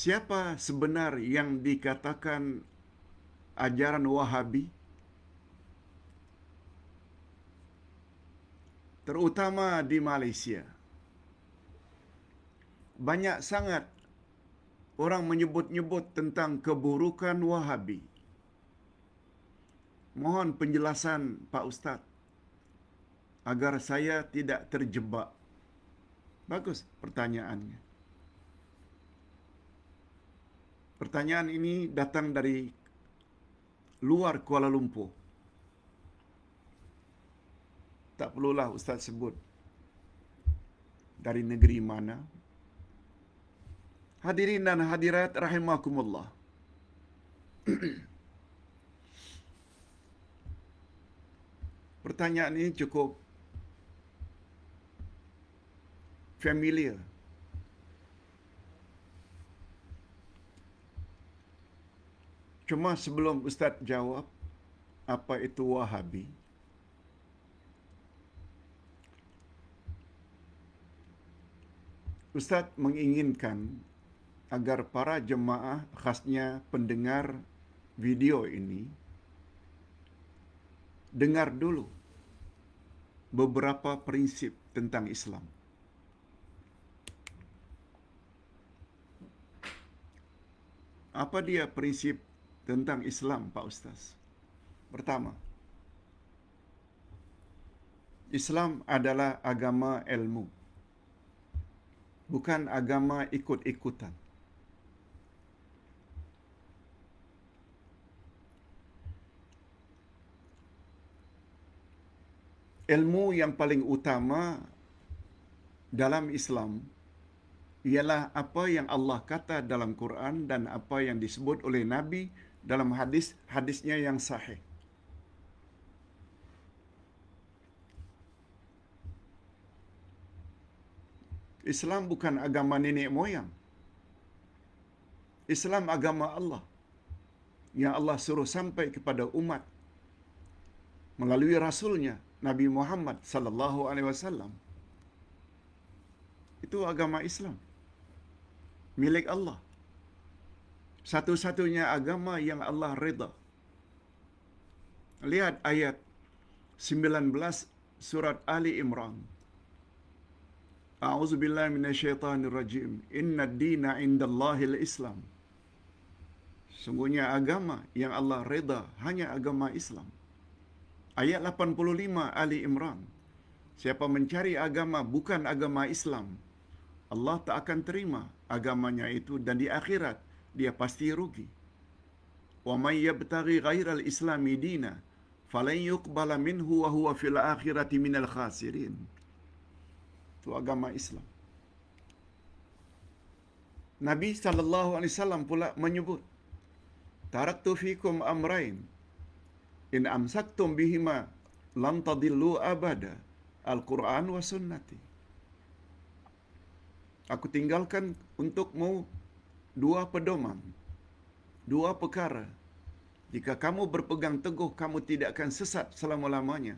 siapa sebenar yang dikatakan ajaran Wahabi? Terutama di Malaysia. Banyak sangat orang menyebut-nyebut tentang keburukan Wahabi. Mohon penjelasan Pak Ustaz agar saya tidak terjebak. Bagus pertanyaannya. Pertanyaan ini datang dari luar Kuala Lumpur. Tak perlulah Ustaz sebut dari negeri mana. Hadirin dan hadirat rahimakumullah. Pertanyaan ini cukup familiar Cuma sebelum Ustaz jawab apa itu Wahabi, Ustaz menginginkan agar para jemaah khasnya pendengar video ini dengar dulu beberapa prinsip tentang Islam. Apa dia prinsip tentang Islam, Pak Ustaz. Pertama, Islam adalah agama ilmu. Bukan agama ikut-ikutan. Ilmu yang paling utama dalam Islam ialah apa yang Allah kata dalam Quran dan apa yang disebut oleh Nabi dalam hadis hadisnya yang sahih. Islam bukan agama nenek moyang. Islam agama Allah. Yang Allah suruh sampai kepada umat melalui rasulnya Nabi Muhammad sallallahu alaihi wasallam. Itu agama Islam. Milik Allah satu-satunya agama yang Allah reda. Lihat ayat 19 surat Ali Imran. A'udzu billahi minasyaitonir rajim. Innad dina indallahil Islam. Sungguhnya agama yang Allah reda hanya agama Islam. Ayat 85 Ali Imran. Siapa mencari agama bukan agama Islam, Allah tak akan terima agamanya itu dan di akhirat dia pasti rugi. Wa may yabtaghi ghaira al-islam dina falan yuqbala minhu wa huwa fil akhirati min al-khasirin. Itu agama Islam. Nabi sallallahu alaihi wasallam pula menyebut Taraktu fikum amrain in amsaktum bihima lam tadillu abada al-Qur'an wa sunnati. Aku tinggalkan untukmu dua pedoman, dua perkara. Jika kamu berpegang teguh, kamu tidak akan sesat selama-lamanya.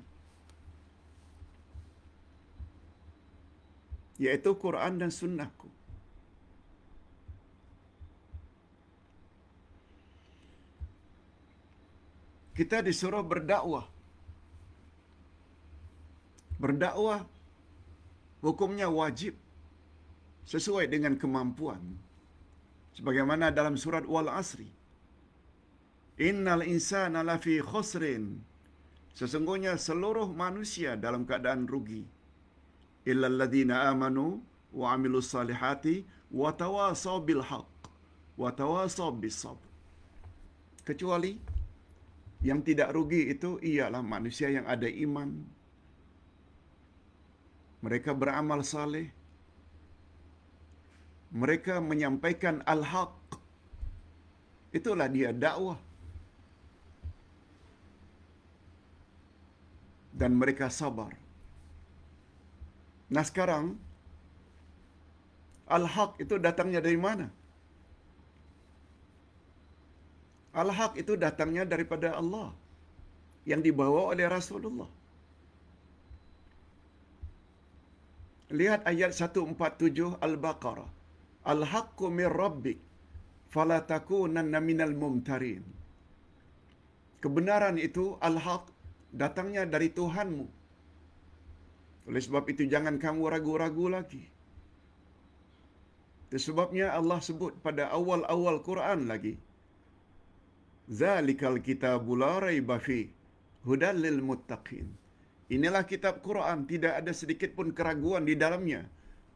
Iaitu Quran dan sunnahku. Kita disuruh berdakwah. Berdakwah hukumnya wajib sesuai dengan kemampuan sebagaimana dalam surat Wal Asri. Innal insana lafi khusrin. Sesungguhnya seluruh manusia dalam keadaan rugi. Illa ladina amanu wa amilus salihati wa tawasaw bil Haq wa tawasaw bis sabr. Kecuali yang tidak rugi itu ialah manusia yang ada iman. Mereka beramal saleh mereka menyampaikan al-haq. Itulah dia dakwah. Dan mereka sabar. Nah sekarang, al-haq itu datangnya dari mana? Al-haq itu datangnya daripada Allah yang dibawa oleh Rasulullah. Lihat ayat 147 Al-Baqarah al-haqqu min rabbik fala takunanna minal mumtarin. Kebenaran itu al-haq datangnya dari Tuhanmu. Oleh sebab itu jangan kamu ragu-ragu lagi. Sebabnya Allah sebut pada awal-awal Quran lagi. Zalikal kitabu la raiba fi hudallil muttaqin. Inilah kitab Quran tidak ada sedikit pun keraguan di dalamnya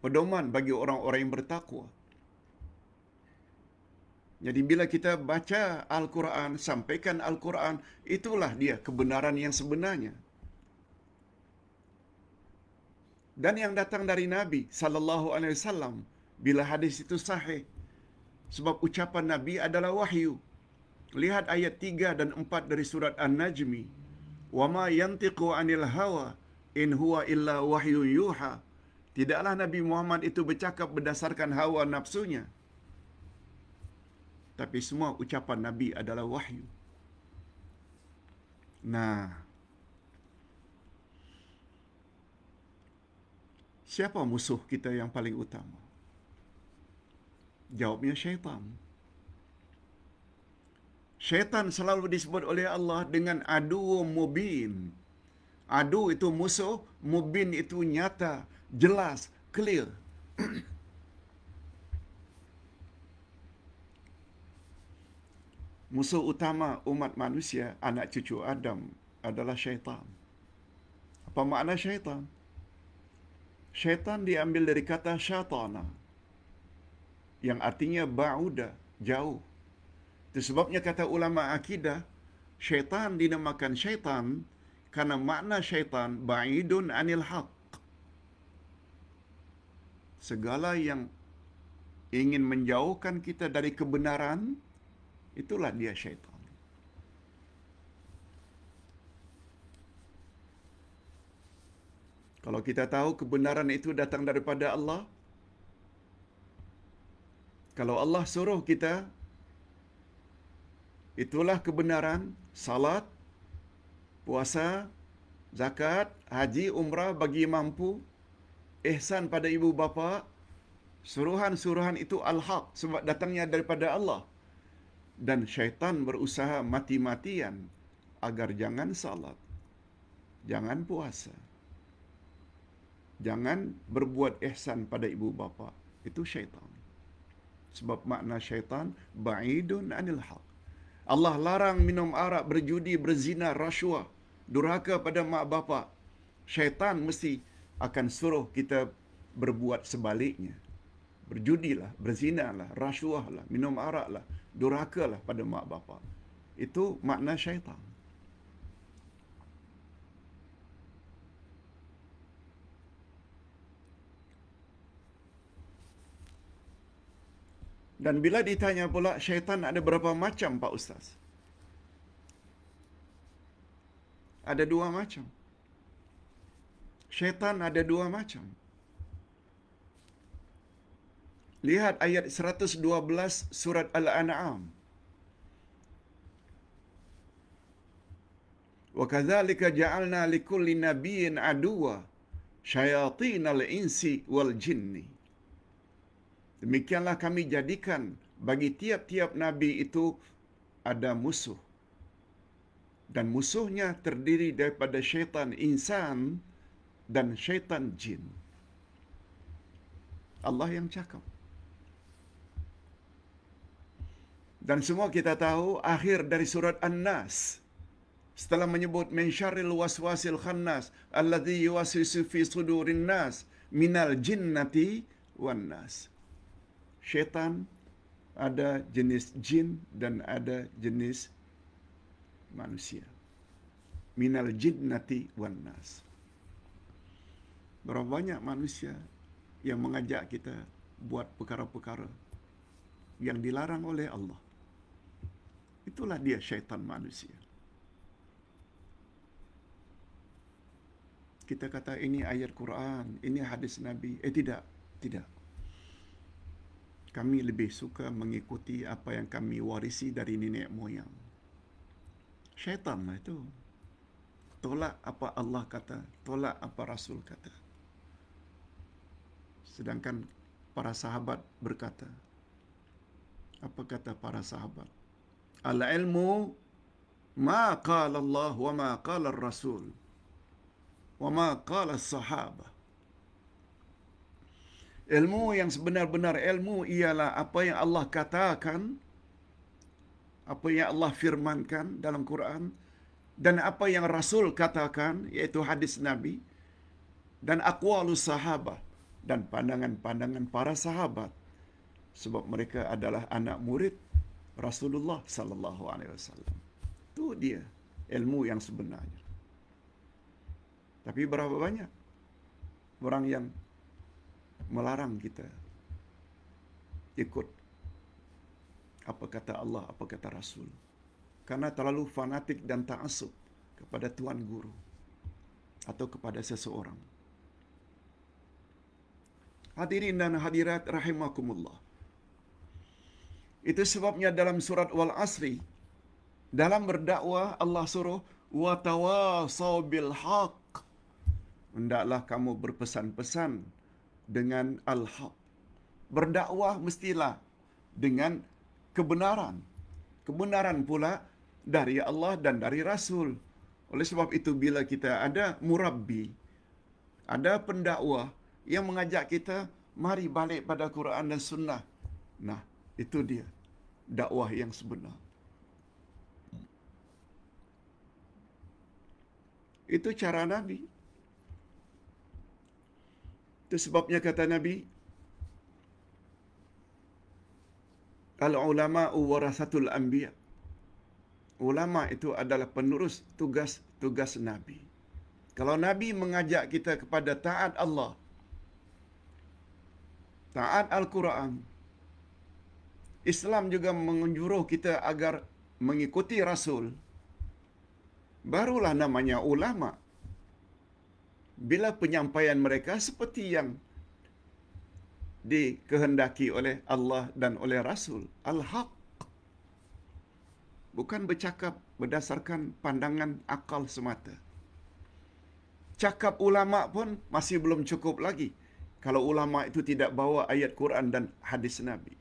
pedoman bagi orang-orang yang bertakwa. Jadi bila kita baca Al-Quran, sampaikan Al-Quran, itulah dia kebenaran yang sebenarnya. Dan yang datang dari Nabi sallallahu alaihi wasallam bila hadis itu sahih sebab ucapan Nabi adalah wahyu. Lihat ayat 3 dan 4 dari surat An-Najmi. Wa ma yantiqu 'anil hawa in huwa illa wahyu yuha. Tidaklah Nabi Muhammad itu bercakap berdasarkan hawa nafsunya. Tapi semua ucapan Nabi adalah wahyu. Nah. Siapa musuh kita yang paling utama? Jawabnya syaitan. Syaitan selalu disebut oleh Allah dengan adu mubin. Adu itu musuh, mubin itu nyata, jelas, clear. Musuh utama umat manusia, anak cucu Adam adalah syaitan. Apa makna syaitan? Syaitan diambil dari kata syatana yang artinya bauda, jauh. Itu sebabnya kata ulama akidah, syaitan dinamakan syaitan karena makna syaitan ba'idun anil haq segala yang ingin menjauhkan kita dari kebenaran itulah dia syaitan kalau kita tahu kebenaran itu datang daripada Allah kalau Allah suruh kita itulah kebenaran salat puasa zakat haji umrah bagi mampu ihsan pada ibu bapa, suruhan-suruhan itu al-haq sebab datangnya daripada Allah. Dan syaitan berusaha mati-matian agar jangan salat, jangan puasa, jangan berbuat ihsan pada ibu bapa. Itu syaitan. Sebab makna syaitan, ba'idun anil haq. Allah larang minum arak, berjudi, berzina, rasuah, durhaka pada mak bapa. Syaitan mesti akan suruh kita berbuat sebaliknya. Berjudilah, berzinalah, rasuahlah, minum araklah, durakalah pada mak bapak. Itu makna syaitan. Dan bila ditanya pula syaitan ada berapa macam Pak Ustaz? Ada dua macam. Syaitan ada dua macam. Lihat ayat 112 surat Al-An'am. Wa kadzalika ja'alna likulli nabiyyin aduwa syayatinal insi wal jinni. Demikianlah kami jadikan bagi tiap-tiap nabi itu ada musuh. Dan musuhnya terdiri daripada syaitan insan, dan syaitan jin. Allah yang cakap. Dan semua kita tahu akhir dari surat An-Nas setelah menyebut min syarril waswasil khannas alladhi yuwaswisu fi sudurin nas minal jinnati wan nas. Syaitan ada jenis jin dan ada jenis manusia. Minal jinnati wan nas. Berapa banyak manusia yang mengajak kita buat perkara-perkara yang dilarang oleh Allah. Itulah dia syaitan manusia. Kita kata ini ayat Quran, ini hadis Nabi. Eh tidak, tidak. Kami lebih suka mengikuti apa yang kami warisi dari nenek moyang. Syaitan lah itu. Tolak apa Allah kata, tolak apa Rasul kata. Sedangkan para sahabat berkata, apa kata para sahabat? Al-ilmu ma qala Allah wa ma qala Rasul wa ma qala sahabah. Ilmu yang sebenar-benar ilmu ialah apa yang Allah katakan, apa yang Allah firmankan dalam Quran dan apa yang Rasul katakan iaitu hadis Nabi dan aqwalus sahabah dan pandangan-pandangan para sahabat sebab mereka adalah anak murid Rasulullah sallallahu alaihi wasallam. Tu dia ilmu yang sebenarnya. Tapi berapa banyak orang yang melarang kita ikut apa kata Allah, apa kata Rasul. Karena terlalu fanatik dan ta'asub kepada Tuan Guru atau kepada seseorang. Hadirin dan hadirat rahimakumullah. Itu sebabnya dalam surat Wal Asri dalam berdakwah Allah suruh wa tawasau bil haq. Hendaklah kamu berpesan-pesan dengan al-haq. Berdakwah mestilah dengan kebenaran. Kebenaran pula dari Allah dan dari Rasul. Oleh sebab itu bila kita ada murabbi, ada pendakwah, yang mengajak kita mari balik pada Quran dan sunnah. Nah, itu dia dakwah yang sebenar. Itu cara Nabi. Itu sebabnya kata Nabi, kalau ulama warasatul ambiyah, Ulama itu adalah penerus tugas-tugas Nabi. Kalau Nabi mengajak kita kepada taat Allah, taat Al-Quran. Islam juga menyuruh kita agar mengikuti Rasul. Barulah namanya ulama. Bila penyampaian mereka seperti yang dikehendaki oleh Allah dan oleh Rasul. Al-Haq. Bukan bercakap berdasarkan pandangan akal semata. Cakap ulama pun masih belum cukup lagi kalau ulama itu tidak bawa ayat Quran dan hadis Nabi.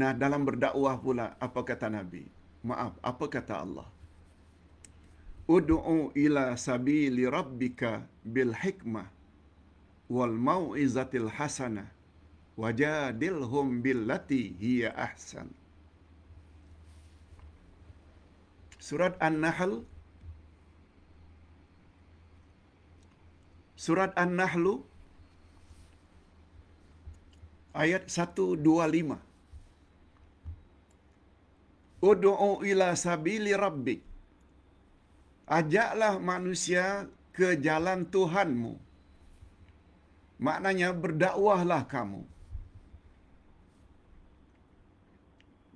Nah, dalam berdakwah pula apa kata Nabi? Maaf, apa kata Allah? Ud'u ila sabili rabbika bil hikmah wal mau'izatil hasanah wajadilhum billati hiya ahsan. Surat An-Nahl Surat An-Nahl ayat 125 Ud'u ila sabili rabbik Ajaklah manusia ke jalan Tuhanmu Maknanya berdakwahlah kamu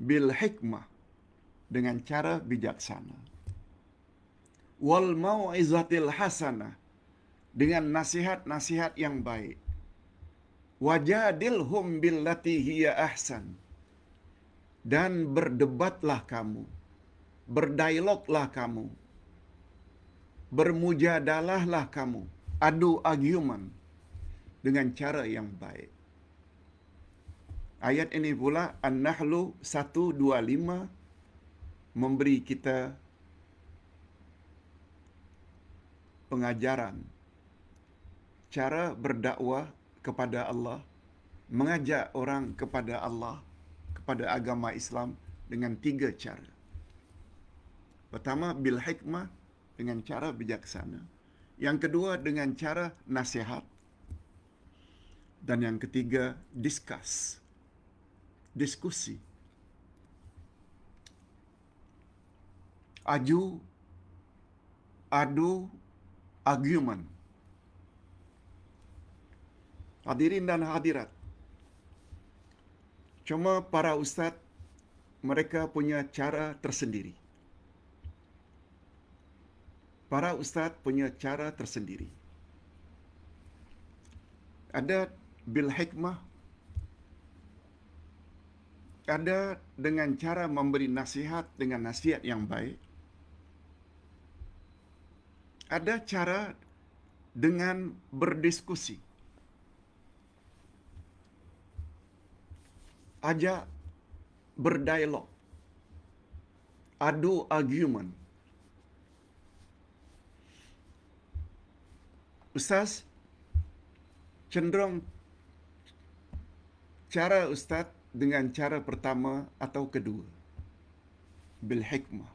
bil hikmah dengan cara bijaksana. Wal mau'izatil hasana dengan nasihat-nasihat yang baik. Wajadilhum billati hiya ahsan. Dan berdebatlah kamu. Berdialoglah kamu. Bermujadalahlah kamu. Adu argument dengan cara yang baik. Ayat ini pula An-Nahlu 125 memberi kita pengajaran cara berdakwah kepada Allah, mengajak orang kepada Allah, kepada agama Islam dengan tiga cara. Pertama, bil hikmah dengan cara bijaksana. Yang kedua, dengan cara nasihat. Dan yang ketiga, diskus, Diskusi. aju adu argumen hadirin dan hadirat cuma para ustaz mereka punya cara tersendiri para ustaz punya cara tersendiri ada bil hikmah ada dengan cara memberi nasihat dengan nasihat yang baik ada cara dengan berdiskusi. Ajak berdialog. Adu argument. Ustaz cenderung cara Ustaz dengan cara pertama atau kedua. Bil hikmah.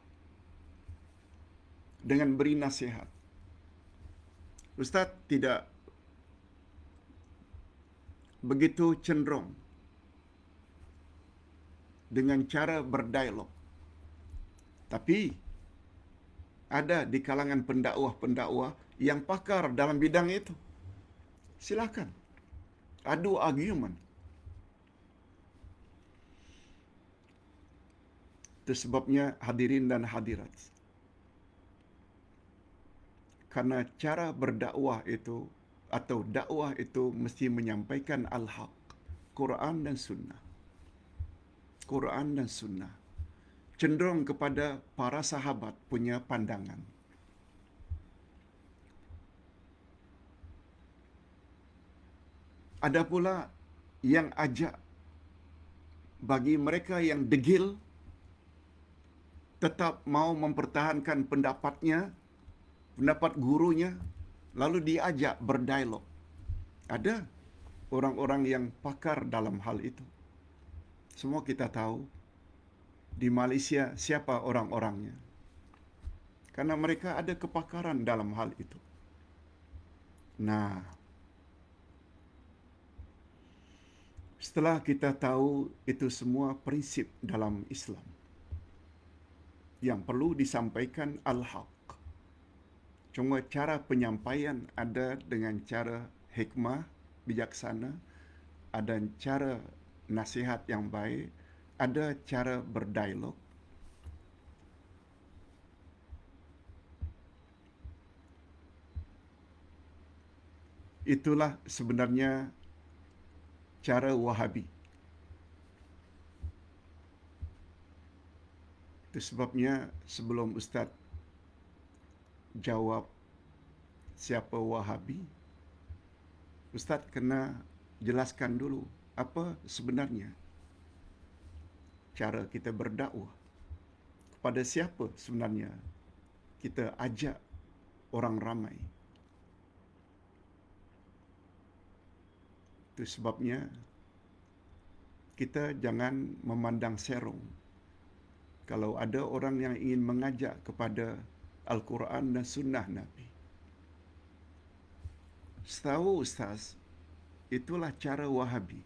Dengan beri nasihat. Ustaz tidak begitu cenderung dengan cara berdialog. Tapi ada di kalangan pendakwah-pendakwah yang pakar dalam bidang itu. Silakan. Adu argument. Itu sebabnya hadirin dan hadirat. Karena cara berdakwah itu atau dakwah itu mesti menyampaikan al-haq Quran dan sunnah Quran dan sunnah cenderung kepada para sahabat punya pandangan ada pula yang ajak bagi mereka yang degil tetap mau mempertahankan pendapatnya pendapat gurunya lalu diajak berdialog. Ada orang-orang yang pakar dalam hal itu. Semua kita tahu di Malaysia siapa orang-orangnya. Karena mereka ada kepakaran dalam hal itu. Nah, setelah kita tahu itu semua prinsip dalam Islam yang perlu disampaikan al-haq Cuma cara penyampaian ada dengan cara hikmah bijaksana, ada cara nasihat yang baik, ada cara berdialog. Itulah sebenarnya cara Wahabi. Itu sebabnya sebelum Ustaz jawab siapa Wahabi? Ustaz kena jelaskan dulu apa sebenarnya cara kita berdakwah. Kepada siapa sebenarnya kita ajak orang ramai? Itu sebabnya kita jangan memandang serong. Kalau ada orang yang ingin mengajak kepada Al-Quran dan Sunnah Nabi. Setahu Ustaz, itulah cara Wahabi.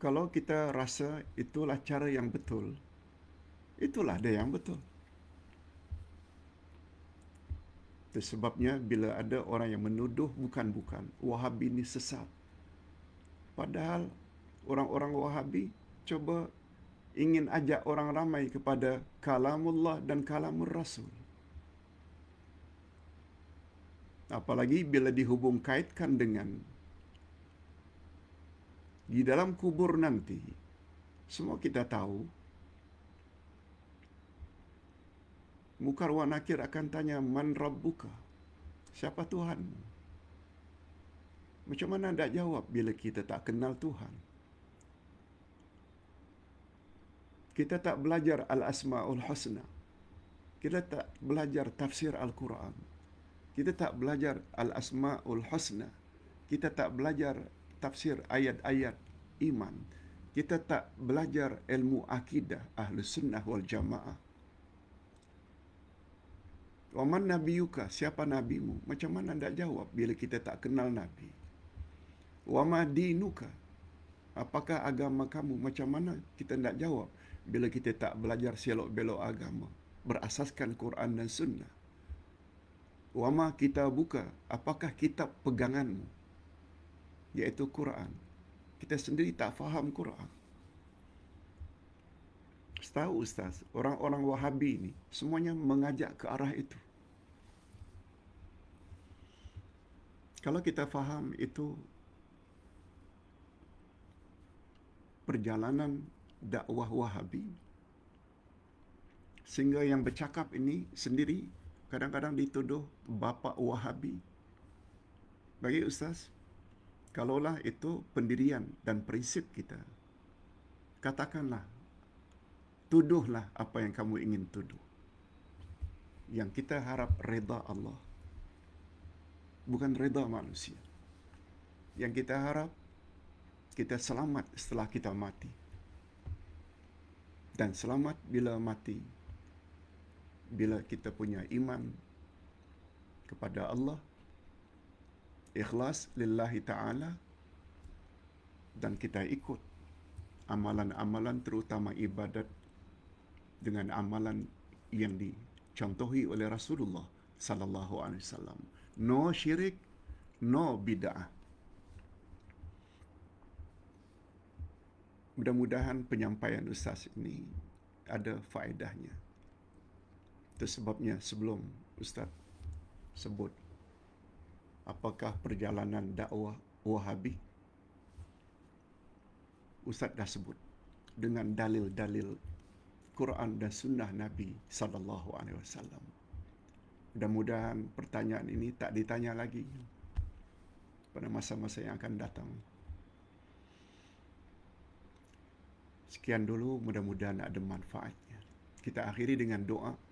Kalau kita rasa itulah cara yang betul, itulah dia yang betul. Itu sebabnya bila ada orang yang menuduh bukan-bukan, Wahabi ini sesat. Padahal orang-orang Wahabi cuba ingin ajak orang ramai kepada kalamullah dan kalamur rasul. Apalagi bila dihubung kaitkan dengan di dalam kubur nanti, semua kita tahu, Mukar Wanakir akan tanya, Man Rabbuka? Siapa Tuhanmu? Macam mana nak jawab bila kita tak kenal Tuhan. kita tak belajar al-asmaul husna kita tak belajar tafsir al-Quran kita tak belajar al-asmaul husna kita tak belajar tafsir ayat-ayat iman kita tak belajar ilmu akidah ahlus sunnah wal jamaah Waman Nabi Yuka, siapa Nabimu? Macam mana anda jawab bila kita tak kenal Nabi? Wama Dinuka, apakah agama kamu? Macam mana kita tak jawab? bila kita tak belajar selok belok agama berasaskan Quran dan Sunnah. Wama kita buka, apakah kitab peganganmu? Iaitu Quran. Kita sendiri tak faham Quran. Setahu Ustaz, orang-orang Wahabi ini semuanya mengajak ke arah itu. Kalau kita faham itu perjalanan dakwah wahabi sehingga yang bercakap ini sendiri kadang-kadang dituduh bapa wahabi bagi ustaz kalaulah itu pendirian dan prinsip kita katakanlah tuduhlah apa yang kamu ingin tuduh yang kita harap reda Allah bukan reda manusia yang kita harap kita selamat setelah kita mati dan selamat bila mati bila kita punya iman kepada Allah ikhlas lillahi ta'ala dan kita ikut amalan-amalan terutama ibadat dengan amalan yang dicontohi oleh Rasulullah sallallahu alaihi wasallam no syirik no bid'ah mudah-mudahan penyampaian Ustaz ini ada faedahnya. Itu sebabnya sebelum Ustaz sebut apakah perjalanan dakwah Wahabi, Ustaz dah sebut dengan dalil-dalil Quran dan Sunnah Nabi Sallallahu Alaihi Wasallam. Mudah-mudahan pertanyaan ini tak ditanya lagi pada masa-masa yang akan datang. Sekian dulu, mudah-mudahan ada manfaatnya. Kita akhiri dengan doa.